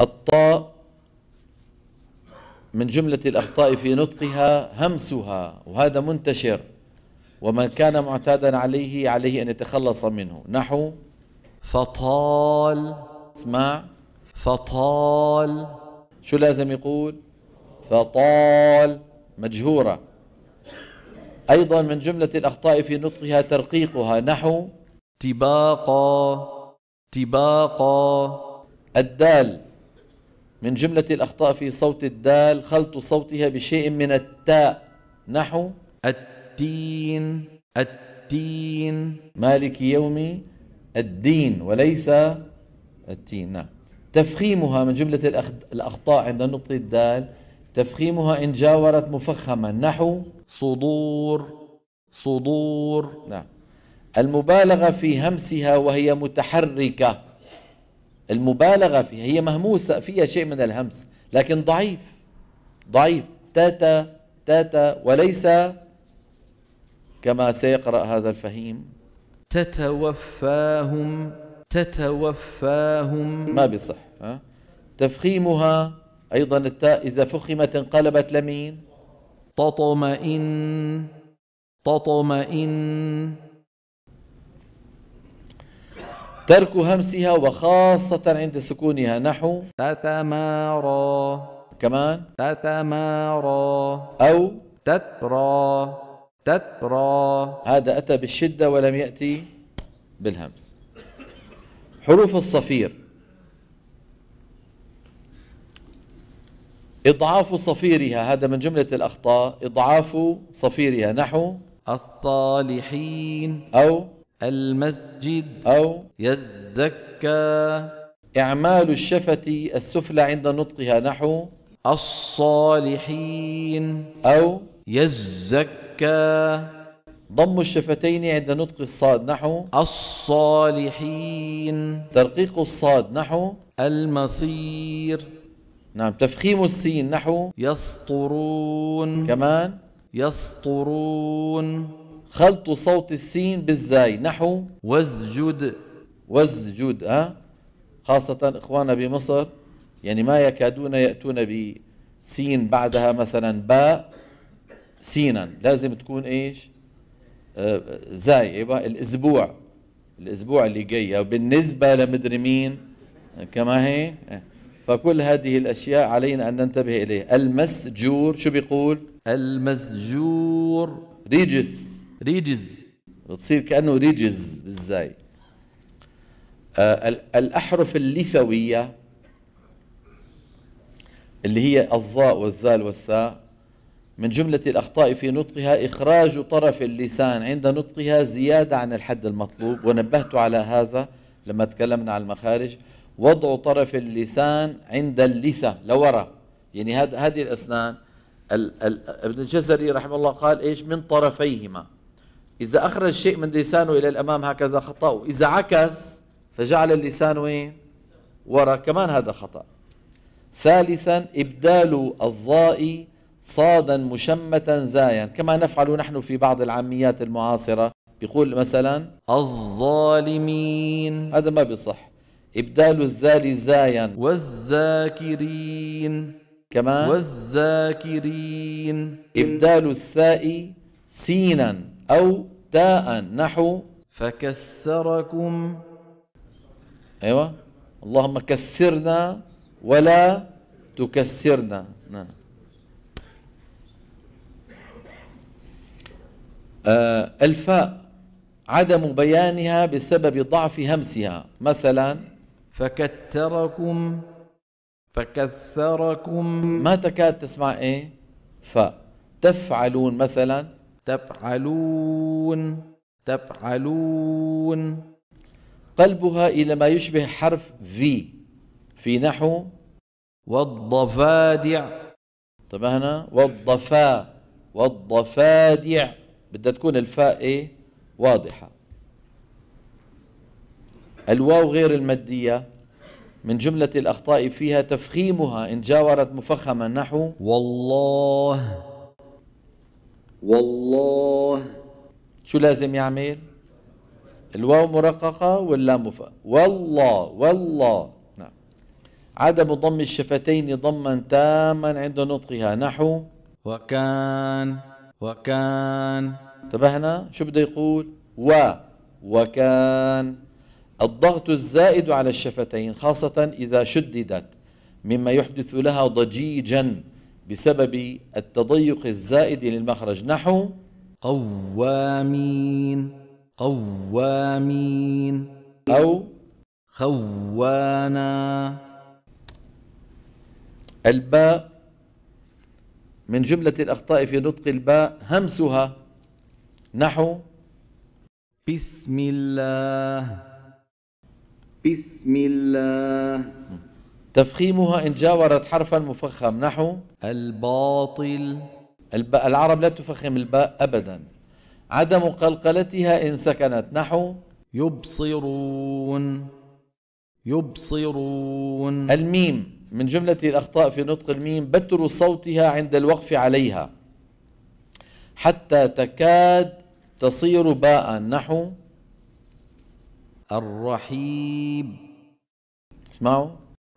الطاء من جملة الأخطاء في نطقها همسها وهذا منتشر ومن كان معتادا عليه عليه أن يتخلص منه نحو فطال اسمع فطال شو لازم يقول فطال مجهورة أيضا من جملة الأخطاء في نطقها ترقيقها نحو تباقا تباقا الدال من جملة الأخطاء في صوت الدال خلط صوتها بشيء من التاء نحو التين التين مالك يوم الدين وليس التين نعم تفخيمها من جملة الأخطاء عند نطق الدال تفخيمها إن جاورت مفخما نحو صدور صدور نعم المبالغة في همسها وهي متحركة المبالغة فيها هي مهموسة فيها شيء من الهمس لكن ضعيف ضعيف تاتا تاتا وليس كما سيقرأ هذا الفهيم تتوفاهم تتوفاهم ما بيصح ها؟ تفخيمها أيضا التاء إذا فخمت انقلبت لمين تطمئن تطمئن ترك همسها وخاصة عند سكونها نحو تتمارى كمان تتمارى أو تترى تترى هذا أتى بالشدة ولم يأتي بالهمس حروف الصفير إضعاف صفيرها هذا من جملة الأخطاء إضعاف صفيرها نحو الصالحين أو المسجد أو يزكى إعمال الشفة السفلى عند نطقها نحو الصالحين أو يزكى ضم الشفتين عند نطق الصاد نحو الصالحين ترقيق الصاد نحو المصير نعم تفخيم السين نحو يسطرون كمان يسطرون خلط صوت السين بالزاي نحو واسجد واسجد ها خاصة إخواننا بمصر يعني ما يكادون يأتون بسين بعدها مثلا باء سينا لازم تكون إيش آه، زاي أيوة، الأسبوع الأسبوع اللي جاي بالنسبة لمدري مين كما هي فكل هذه الأشياء علينا أن ننتبه إليه المسجور شو بيقول المسجور ريجس ريجز بتصير كانه ريجز بالزاي آه الاحرف اللثويه اللي هي الظاء والذال والثاء من جملة الأخطاء في نطقها إخراج طرف اللسان عند نطقها زيادة عن الحد المطلوب ونبهت على هذا لما تكلمنا عن المخارج وضع طرف اللسان عند اللثة لورا يعني هذه الأسنان ابن الجزري رحمه الله قال إيش من طرفيهما إذا أخرج شيء من لسانه إلى الأمام هكذا خطأه إذا عكس فجعل اللسان وين ورا كمان هذا خطأ ثالثا إبدال الضاء صادا مشمتا زايا كما نفعل نحن في بعض العاميات المعاصرة بيقول مثلا الظالمين هذا ما بيصح إبدال الذال زايا والذاكرين كمان والذاكرين إبدال الثاء سينا أو تاء نحو فكسركم أيوة اللهم كسرنا ولا تكسرنا نعم آه الفاء عدم بيانها بسبب ضعف همسها مثلا فكتركم فكثركم ما تكاد تسمع ايه فاء تفعلون مثلا تفعلون تفعلون قلبها إلى ما يشبه حرف في في نحو والضفادع انتبهنا والضفا والضفادع بدها تكون الفاء ايه واضحة الواو غير المادية من جملة الأخطاء فيها تفخيمها إن جاورت مفخما نحو والله والله شو لازم يعمل الواو مرققة واللام والله والله نعم عدم ضم الشفتين ضما تاما عند نطقها نحو وكان وكان انتبهنا شو بده يقول و وكان الضغط الزائد على الشفتين خاصة إذا شددت مما يحدث لها ضجيجا بسبب التضيق الزائد للمخرج نحو قوامين قوامين أو خوانا الباء من جملة الأخطاء في نطق الباء همسها نحو بسم الله بسم الله تفخيمها إن جاورت حرفا مفخم نحو الباطل الب... العرب لا تفخم الباء أبدا عدم قلقلتها إن سكنت نحو يبصرون يبصرون الميم من جملة الأخطاء في نطق الميم بتر صوتها عند الوقف عليها حتى تكاد تصير باء نحو الرحيب اسمعوا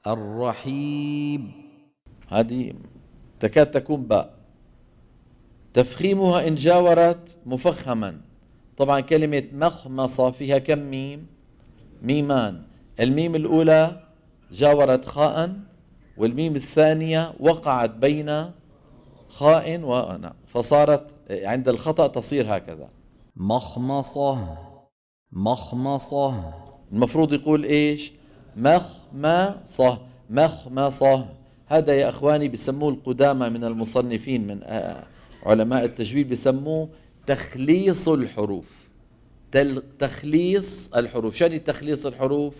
الرحيم هذه تكاد تكون باء تفخيمها إن جاورت مفخما طبعا كلمة مخمصة فيها كم ميم ميمان الميم الأولى جاورت خاء والميم الثانية وقعت بين خاء وأنا فصارت عند الخطأ تصير هكذا مخمصة مخمصة المفروض يقول إيش مخ مخمصة مخمصة هذا يا أخواني بسموه القدامى من المصنفين من آه، علماء التجويد بسموه تخليص الحروف تخليص الحروف يعني تخليص الحروف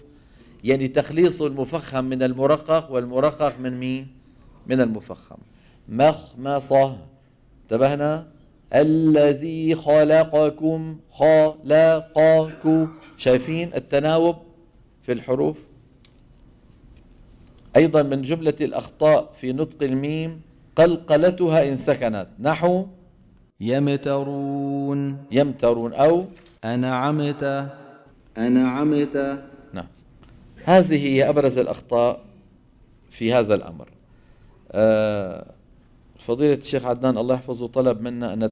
يعني تخليص المفخم من المرقق والمرقق من مين من المفخم مخمصة انتبهنا الذي خلقكم خلقكم شايفين التناوب في الحروف أيضا من جملة الأخطاء في نطق الميم قلقلتها إن سكنت نحو يمترون يمترون أو أنعمت أنعمت نعم هذه هي أبرز الأخطاء في هذا الأمر آه فضيلة الشيخ عدنان الله يحفظه طلب منا أن